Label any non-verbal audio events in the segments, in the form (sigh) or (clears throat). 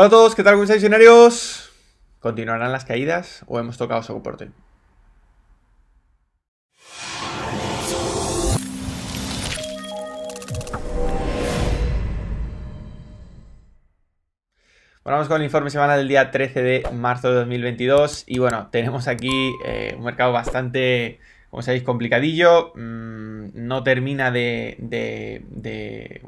Hola a todos, ¿qué tal, mis escenarios? ¿Continuarán las caídas o hemos tocado soporte? Bueno, vamos con el informe semanal del día 13 de marzo de 2022 y bueno, tenemos aquí eh, un mercado bastante como sabéis, complicadillo, mm, no termina de, de,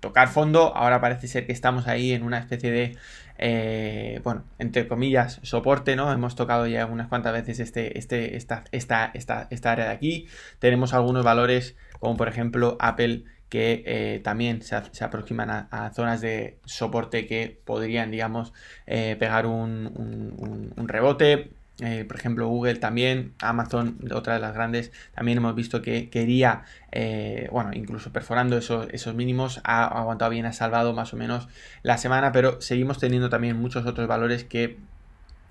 tocar fondo, ahora parece ser que estamos ahí en una especie de, eh, bueno, entre comillas, soporte, ¿no? Hemos tocado ya unas cuantas veces este, este, esta, esta, esta, área de aquí, tenemos algunos valores como por ejemplo Apple que eh, también se, aproximan a, zonas de soporte que podrían, digamos, eh, pegar un, un rebote eh, por ejemplo, Google también, Amazon, otra de las grandes, también hemos visto que quería, eh, bueno, incluso perforando esos, esos mínimos, ha aguantado bien, ha salvado más o menos la semana, pero seguimos teniendo también muchos otros valores que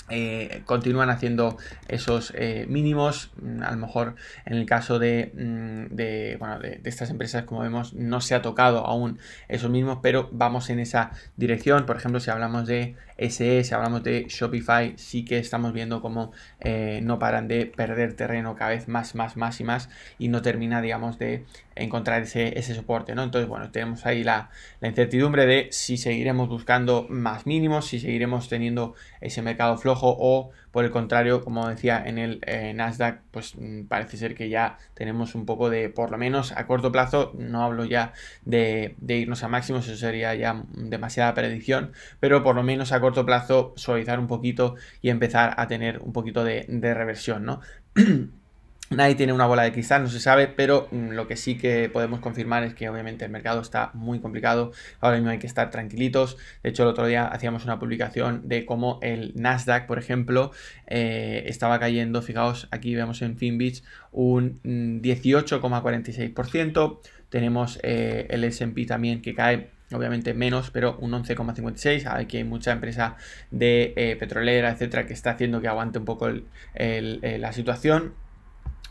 eh, continúan haciendo esos eh, mínimos. Mm, a lo mejor en el caso de, mm, de, de, estas empresas, como vemos, no se ha tocado aún esos mínimos, pero vamos en esa dirección. Por ejemplo, si hablamos de SE, si hablamos de Shopify, sí que estamos viendo cómo eh, no paran de perder terreno cada vez más, más, más y más y no termina, digamos, de encontrar ese, soporte, ¿no? Entonces, bueno, tenemos ahí la, la incertidumbre de si seguiremos buscando más mínimos, si seguiremos teniendo ese mercado flow o por el contrario, como decía en el eh, Nasdaq, pues mm, parece ser que ya tenemos un poco de, por lo menos a corto plazo, no hablo ya de, irnos a máximos, eso sería ya demasiada predicción, pero por lo menos a corto plazo suavizar un poquito y empezar a tener un poquito de, de reversión, ¿no? (clears throat) Nadie tiene una bola de cristal, no se sabe, pero mm, lo que sí que podemos confirmar es que obviamente el mercado está muy complicado. Ahora mismo hay que estar tranquilitos. De hecho, el otro día hacíamos una publicación de cómo el Nasdaq, por ejemplo, eh, estaba cayendo. Fijaos, aquí vemos en FinBeach un 18,46%. Mm, Tenemos eh, el SP también que cae obviamente menos, pero un 11,56. Aquí hay mucha empresa de eh, petrolera, etcétera, que está haciendo que aguante un poco la situación.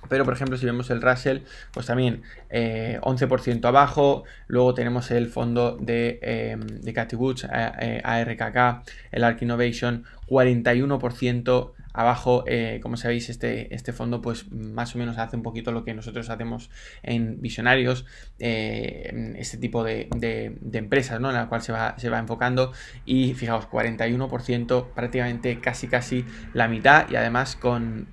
Pero, por ejemplo, si vemos el Russell, pues también 11% eh, abajo. Luego tenemos el fondo de, eh, de Woods, ARKK, eh, el Ark Innovation, 41% abajo, eh, como sabéis, este, este, fondo pues más o menos hace un poquito lo que nosotros hacemos en visionarios, eh, este tipo de, empresas, ¿no? En la cual se va, se va enfocando y fijaos, 41%, prácticamente casi casi la mitad y además con,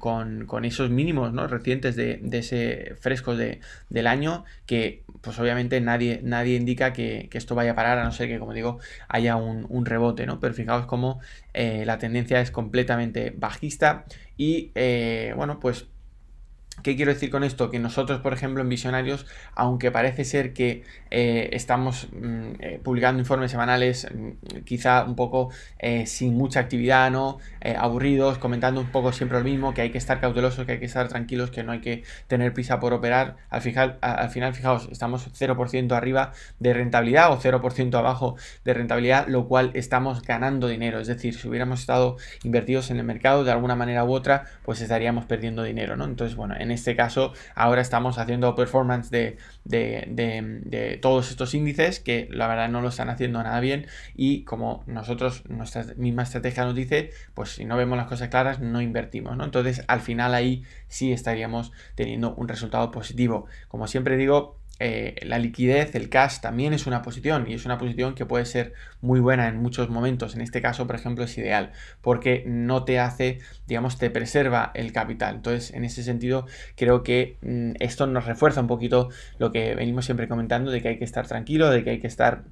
esos mínimos, ¿no? Recientes de, ese fresco del año que pues obviamente nadie, nadie indica que, esto vaya a parar a no ser que, como digo, haya un, rebote, ¿no? Pero fijaos cómo eh, la tendencia tendencia es completamente bajista y eh, bueno, pues ¿Qué quiero decir con esto? Que nosotros, por ejemplo, en Visionarios, aunque parece ser que eh, estamos mm, eh, publicando informes semanales mm, quizá un poco eh, sin mucha actividad, ¿no? aburridos, comentando un poco siempre lo mismo, que hay que estar cautelosos, que hay que estar tranquilos, que no hay que tener prisa por operar. Al, fijar, al final, fijaos, estamos 0% arriba de rentabilidad o 0% abajo de rentabilidad, lo cual estamos ganando dinero. Es decir, si hubiéramos estado invertidos en el mercado de alguna manera u otra, pues estaríamos perdiendo dinero, ¿no? Entonces, bueno, este caso ahora estamos haciendo performance de, de, todos estos índices que la verdad no lo están haciendo nada bien y como nosotros, nuestra misma estrategia nos dice, pues si no vemos las cosas claras no invertimos, ¿no? Entonces al final ahí sí estaríamos teniendo un resultado positivo. Como siempre digo, eh, la liquidez, el cash también es una posición y es una posición que puede ser muy buena en muchos momentos. En este caso, por ejemplo, es ideal porque no te hace, digamos, te preserva el capital. Entonces, en ese sentido, creo que mm, esto nos refuerza un poquito lo que venimos siempre comentando de que hay que estar tranquilo, de que hay que estar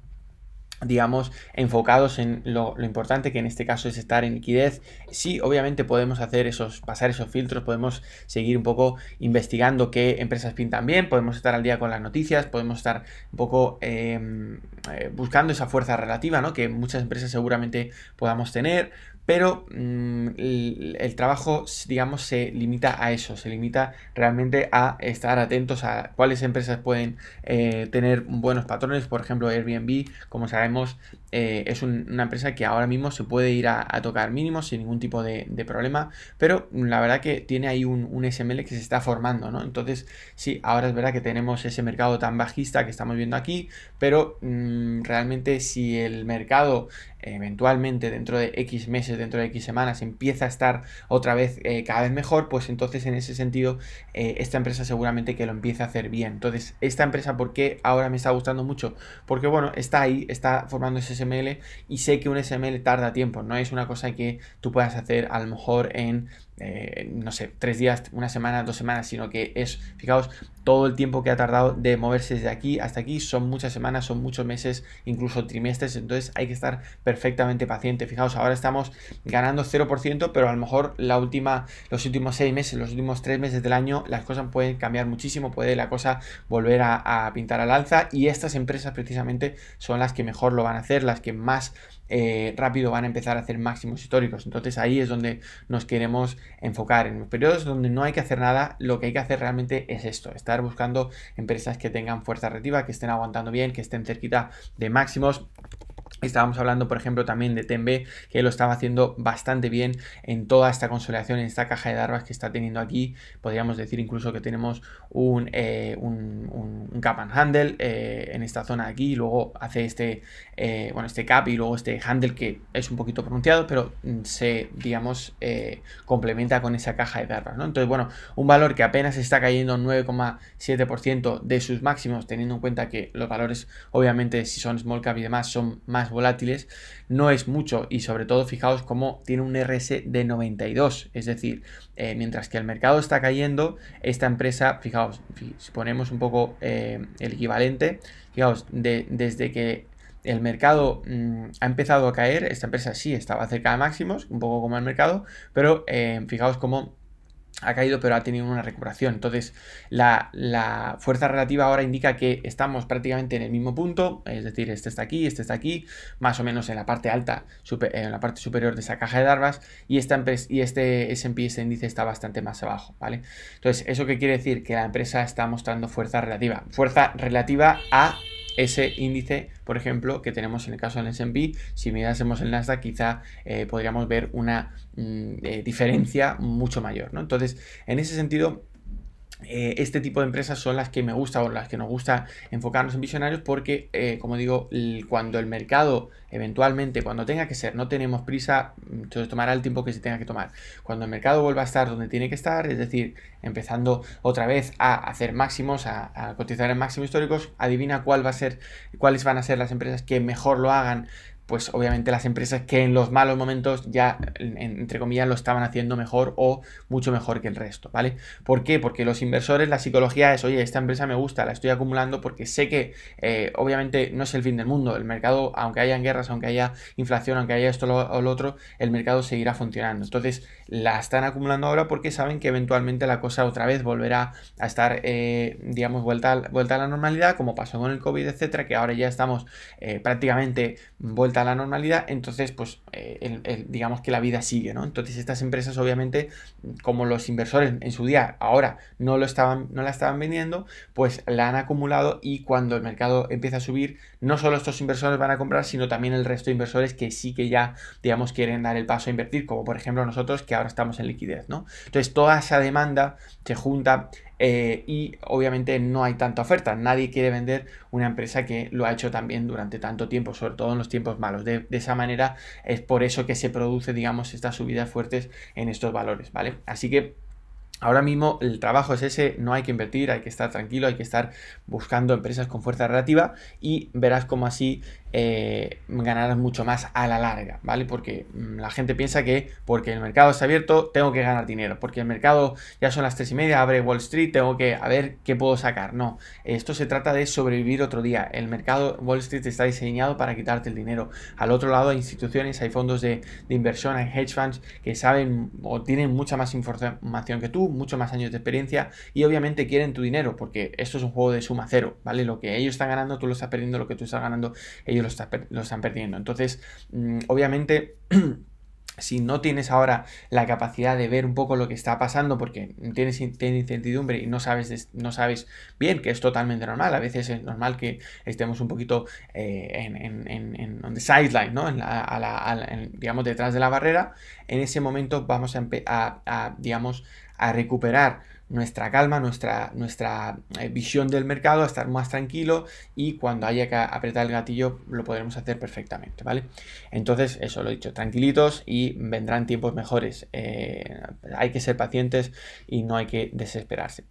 digamos, enfocados en lo, importante que en este caso es estar en liquidez. Sí, obviamente podemos hacer esos, pasar esos filtros, podemos seguir un poco investigando qué empresas pintan bien, podemos estar al día con las noticias, podemos estar un poco em, eh, buscando esa fuerza relativa, ¿no? Que muchas empresas seguramente podamos tener, pero mm, el, trabajo, digamos, se limita a eso, se limita realmente a estar atentos a cuáles empresas pueden eh, tener buenos patrones, por ejemplo, Airbnb, como sabemos, eh, es una empresa que ahora mismo se puede ir a, tocar mínimos sin ningún tipo de, problema, pero la verdad que tiene ahí un, SML que se está formando, ¿no? Entonces, sí, ahora es verdad que tenemos ese mercado tan bajista que estamos viendo aquí, pero mm, realmente si el mercado eventualmente dentro de X meses, dentro de X semanas, empieza a estar otra vez eh, cada vez mejor, pues entonces en ese sentido eh, esta empresa seguramente que lo empieza a hacer bien. Entonces, esta empresa, ¿por qué ahora me está gustando mucho? Porque bueno, está ahí, está formando ese SML y sé que un SML tarda tiempo, no es una cosa que tú puedas hacer a lo mejor en eh, no sé, tres días, una semana, dos semanas, sino que es, fijaos, todo el tiempo que ha tardado de moverse desde aquí hasta aquí, son muchas semanas, son muchos meses, incluso trimestres, entonces hay que estar perfectamente paciente. Fijaos, ahora estamos ganando 0%, pero a lo mejor la última, los últimos seis meses, los últimos tres meses del año, las cosas pueden cambiar muchísimo, puede la cosa volver a, a pintar al alza y estas empresas precisamente son las que mejor lo van a hacer, las que más eh, rápido van a empezar a hacer máximos históricos. Entonces ahí es donde nos queremos enfocar en periodos donde no hay que hacer nada, lo que hay que hacer realmente es esto, estar buscando empresas que tengan fuerza relativa que estén aguantando bien, que estén cerquita de máximos Estábamos hablando, por ejemplo, también de Tembe, que lo estaba haciendo bastante bien en toda esta consolidación, en esta caja de darbas que está teniendo aquí. Podríamos decir incluso que tenemos un, eh, un, cap and handle eh, en esta zona de aquí, luego hace este, eh, bueno, este cap y luego este handle que es un poquito pronunciado, pero mm, se, digamos, complementa con esa caja de darbas, Entonces, bueno, un valor que apenas está cayendo 9,7% de sus máximos, teniendo en cuenta que los valores, obviamente, si son small cap y demás, son más volátiles no es mucho y sobre todo fijaos cómo tiene un RS de 92, es decir, eh, mientras que el mercado está cayendo, esta empresa, fijaos, si ponemos un poco eh, el equivalente, fijaos, de, desde que el mercado mm, ha empezado a caer, esta empresa sí estaba cerca de máximos, un poco como el mercado, pero eh, fijaos cómo ha caído pero ha tenido una recuperación. Entonces la, fuerza relativa ahora indica que estamos prácticamente en el mismo punto, es decir, este está aquí, este está aquí, más o menos en la parte alta, en la parte superior de esa caja de darvas y, esta y este S&P, este índice está bastante más abajo, ¿vale? Entonces, ¿eso qué quiere decir? Que la empresa está mostrando fuerza relativa, fuerza relativa a ese índice, por ejemplo, que tenemos en el caso del S&P, si mirásemos el Nasdaq, quizá eh, podríamos ver una mm, eh, diferencia mucho mayor, ¿no? Entonces, en ese sentido, eh, este tipo de empresas son las que me gusta o las que nos gusta enfocarnos en visionarios porque, eh, como digo, cuando el mercado eventualmente, cuando tenga que ser, no tenemos prisa, mm, entonces tomará el tiempo que se tenga que tomar. Cuando el mercado vuelva a estar donde tiene que estar, es decir, empezando otra vez a hacer máximos, a, cotizar en máximos históricos, adivina cuál va a ser, cuáles van a ser las empresas que mejor lo hagan pues obviamente las empresas que en los malos momentos ya, entre comillas, lo estaban haciendo mejor o mucho mejor que el resto, ¿vale? ¿Por qué? Porque los inversores, la psicología es, oye, esta empresa me gusta, la estoy acumulando porque sé que eh, obviamente no es el fin del mundo, el mercado, aunque haya guerras, aunque haya inflación, aunque haya esto o lo otro, el mercado seguirá funcionando. Entonces, la están acumulando ahora porque saben que eventualmente la cosa otra vez volverá a estar, eh, digamos, vuelta, vuelta a la normalidad, como pasó con el COVID, etcétera, que ahora ya estamos eh, prácticamente vuelta la normalidad, entonces, pues, eh, digamos que la vida sigue, ¿no? Entonces, estas empresas, obviamente, como los inversores en su día ahora no, lo estaban, no la estaban vendiendo, pues la han acumulado y cuando el mercado empieza a subir, no solo estos inversores van a comprar, sino también el resto de inversores que sí que ya, digamos, quieren dar el paso a invertir, como por ejemplo nosotros que ahora estamos en liquidez, ¿no? Entonces, toda esa demanda se junta eh, y obviamente no hay tanta oferta. Nadie quiere vender una empresa que lo ha hecho también durante tanto tiempo, sobre todo en los tiempos malos. De, esa manera es por eso que se produce, digamos, estas subidas fuertes en estos valores, ¿vale? Así que Ahora mismo el trabajo es ese, no hay que invertir, hay que estar tranquilo, hay que estar buscando empresas con fuerza relativa y verás cómo así eh, ganarás mucho más a la larga, ¿vale? Porque mm, la gente piensa que porque el mercado está abierto tengo que ganar dinero, porque el mercado ya son las tres y media, abre Wall Street, tengo que a ver qué puedo sacar. No, esto se trata de sobrevivir otro día. El mercado Wall Street está diseñado para quitarte el dinero. Al otro lado hay instituciones, hay fondos de, de inversión, hay hedge funds que saben o tienen mucha más información que tú, mucho más años de experiencia y obviamente quieren tu dinero porque esto es un juego de suma cero, ¿vale? Lo que ellos están ganando tú lo estás perdiendo, lo que tú estás ganando ellos lo, están perdiendo. Entonces, mm, obviamente... (clears throat) si no tienes ahora la capacidad de ver un poco lo que está pasando porque tienes, incertidumbre y no sabes, no sabes bien, que es totalmente normal, a veces es normal que estemos un poquito eh, en, en, sideline, ¿no? digamos, detrás de la barrera, en ese momento vamos a digamos, a recuperar nuestra calma, nuestra, nuestra eh, visión del mercado, estar más tranquilo y cuando haya que apretar el gatillo lo podremos hacer perfectamente, ¿vale? Entonces, eso lo he dicho, tranquilitos y vendrán tiempos mejores. Eh, hay que ser pacientes y no hay que desesperarse.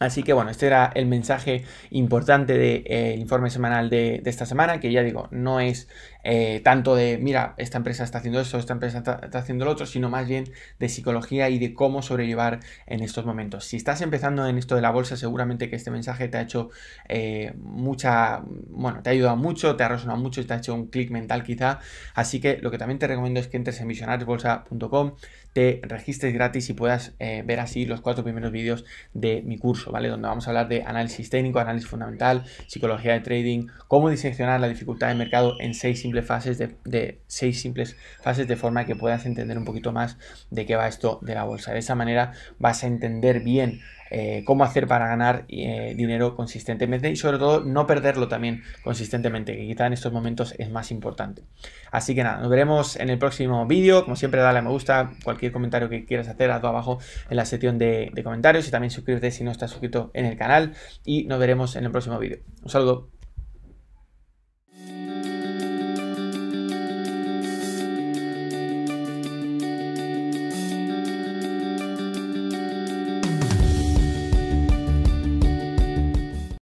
Así que bueno, este era el mensaje importante del de, eh, informe semanal de, de, esta semana, que ya digo, no es eh, tanto de, mira, esta empresa está haciendo esto, esta empresa está, haciendo lo otro, sino más bien de psicología y de cómo sobrellevar en estos momentos. Si estás empezando en esto de la bolsa, seguramente que este mensaje te ha hecho eh, mucha, bueno, te ha ayudado mucho, te ha resonado mucho y te ha hecho un clic mental quizá. Así que lo que también te recomiendo es que entres en visionariosbolsa.com, te registres gratis y puedas eh, ver así los cuatro primeros vídeos de mi curso, ¿vale? Donde vamos a hablar de análisis técnico, análisis fundamental, psicología de trading, cómo diseccionar la dificultad de mercado en seis fases de, seis simples fases de forma que puedas entender un poquito más de qué va esto de la bolsa. De esa manera vas a entender bien eh, cómo hacer para ganar eh, dinero consistentemente y sobre todo no perderlo también consistentemente, que quizá en estos momentos es más importante. Así que nada, nos veremos en el próximo vídeo. Como siempre, dale a me gusta, cualquier comentario que quieras hacer, hazlo abajo en la sección de, de comentarios y también suscríbete si no estás suscrito en el canal y nos veremos en el próximo vídeo. Un saludo.